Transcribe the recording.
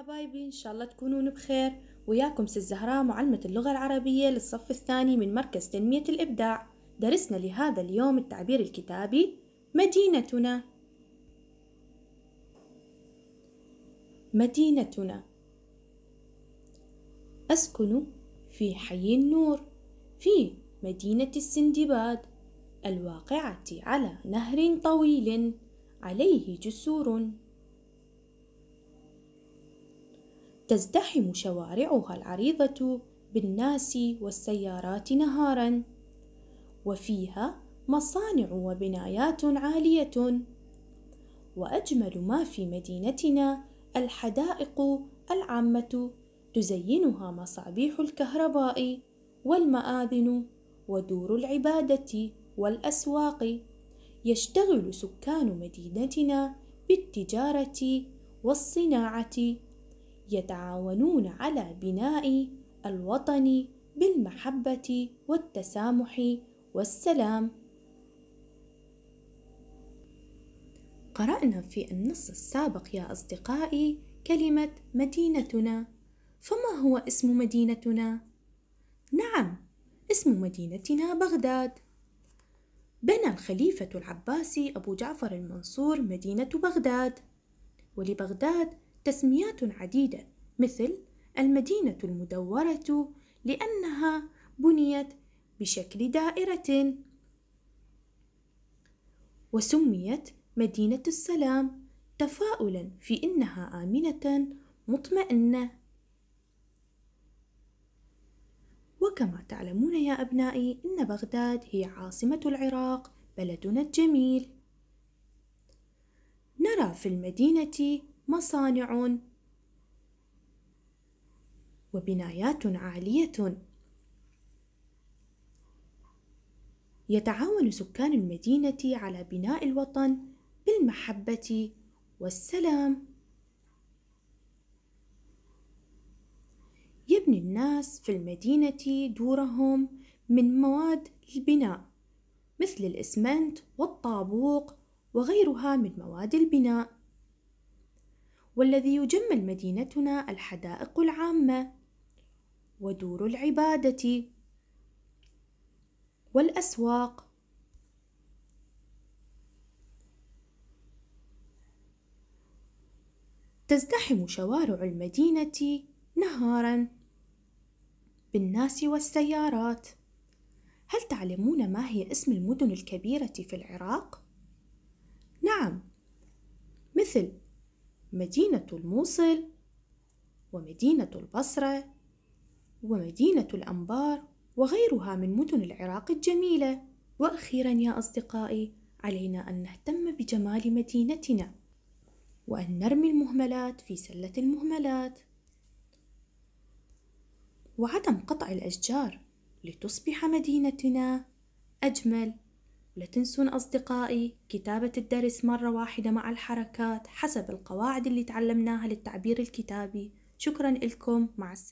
حبايبي إن شاء الله تكونون بخير وياكم سي الزهراء معلمة اللغة العربية للصف الثاني من مركز تنمية الإبداع درسنا لهذا اليوم التعبير الكتابي مدينتنا مدينتنا أسكن في حي النور في مدينة السندباد الواقعة على نهر طويل عليه جسور تزدحم شوارعها العريضة بالناس والسيارات نهارا وفيها مصانع وبنايات عالية وأجمل ما في مدينتنا الحدائق العامة تزينها مصابيح الكهرباء والمآذن ودور العبادة والأسواق يشتغل سكان مدينتنا بالتجارة والصناعة يتعاونون على بناء الوطن بالمحبة والتسامح والسلام. قرأنا في النص السابق يا أصدقائي كلمة مدينتنا، فما هو اسم مدينتنا؟ نعم، اسم مدينتنا بغداد. بنى الخليفة العباسي أبو جعفر المنصور مدينة بغداد، ولبغداد تسميات عديدة مثل المدينة المدورة لأنها بنيت بشكل دائرة وسميت مدينة السلام تفاؤلا في إنها آمنة مطمئنة وكما تعلمون يا أبنائي إن بغداد هي عاصمة العراق بلدنا الجميل نرى في المدينة مصانع وبنايات عاليه يتعاون سكان المدينه على بناء الوطن بالمحبه والسلام يبني الناس في المدينه دورهم من مواد البناء مثل الاسمنت والطابوق وغيرها من مواد البناء والذي يجمل مدينتنا الحدائق العامة ودور العبادة والأسواق تزدحم شوارع المدينة نهارا بالناس والسيارات هل تعلمون ما هي اسم المدن الكبيرة في العراق؟ نعم مثل مدينة الموصل ومدينة البصرة ومدينة الأنبار وغيرها من مدن العراق الجميلة وأخيرا يا أصدقائي علينا أن نهتم بجمال مدينتنا وأن نرمي المهملات في سلة المهملات وعدم قطع الأشجار لتصبح مدينتنا أجمل لا تنسون أصدقائي كتابة الدرس مرة واحدة مع الحركات حسب القواعد اللي تعلمناها للتعبير الكتابي شكرا لكم مع السلامة